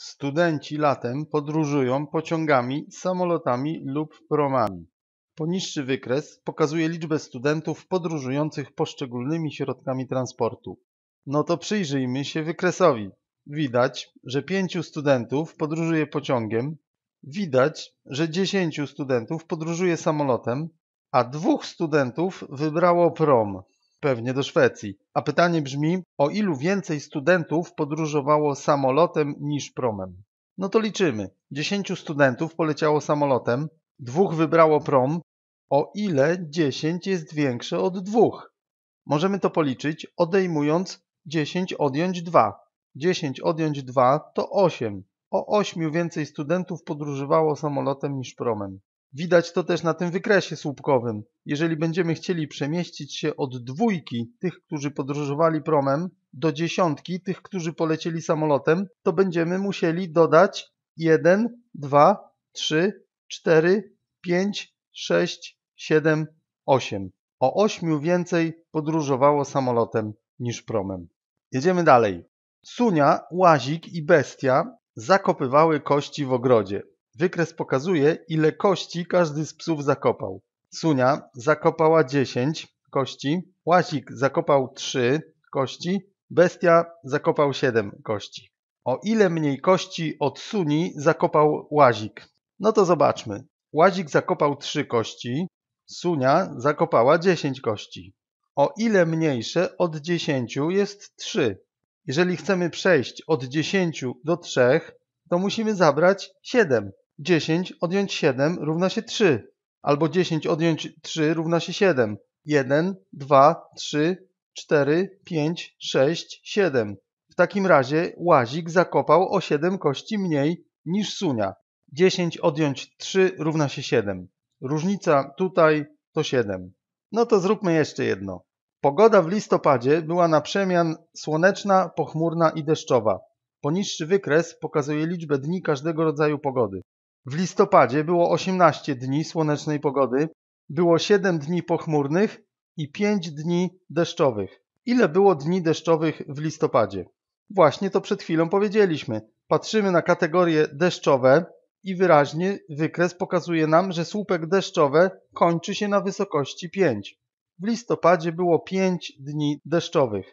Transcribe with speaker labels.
Speaker 1: Studenci latem podróżują pociągami, samolotami lub promami. Poniższy wykres pokazuje liczbę studentów podróżujących poszczególnymi środkami transportu. No to przyjrzyjmy się wykresowi. Widać, że pięciu studentów podróżuje pociągiem, widać, że dziesięciu studentów podróżuje samolotem, a dwóch studentów wybrało prom. Pewnie do Szwecji. A pytanie brzmi, o ilu więcej studentów podróżowało samolotem niż promem? No to liczymy. 10 studentów poleciało samolotem, dwóch wybrało prom. O ile 10 jest większe od dwóch? Możemy to policzyć odejmując 10 odjąć 2. 10 odjąć 2 to 8. O 8 więcej studentów podróżowało samolotem niż promem. Widać to też na tym wykresie słupkowym. Jeżeli będziemy chcieli przemieścić się od dwójki tych, którzy podróżowali promem, do dziesiątki tych, którzy polecieli samolotem, to będziemy musieli dodać 1, 2, 3, 4, 5, 6, 7, 8. O 8 więcej podróżowało samolotem niż promem. Jedziemy dalej. Sunia, Łazik i Bestia zakopywały kości w ogrodzie. Wykres pokazuje, ile kości każdy z psów zakopał. Sunia zakopała 10 kości, łazik zakopał 3 kości, Bestia zakopał 7 kości. O ile mniej kości od Suni zakopał Łazik? No to zobaczmy. Łazik zakopał 3 kości, Sunia zakopała 10 kości. O ile mniejsze od 10 jest 3. Jeżeli chcemy przejść od 10 do 3, to musimy zabrać 7. 10 odjąć 7 równa się 3, albo 10 odjąć 3 równa się 7. 1, 2, 3, 4, 5, 6, 7. W takim razie łazik zakopał o 7 kości mniej niż sunia. 10 odjąć 3 równa się 7. Różnica tutaj to 7. No to zróbmy jeszcze jedno. Pogoda w listopadzie była na przemian słoneczna, pochmurna i deszczowa. Poniższy wykres pokazuje liczbę dni każdego rodzaju pogody. W listopadzie było 18 dni słonecznej pogody, było 7 dni pochmurnych i 5 dni deszczowych. Ile było dni deszczowych w listopadzie? Właśnie to przed chwilą powiedzieliśmy. Patrzymy na kategorie deszczowe i wyraźnie wykres pokazuje nam, że słupek deszczowe kończy się na wysokości 5. W listopadzie było 5 dni deszczowych.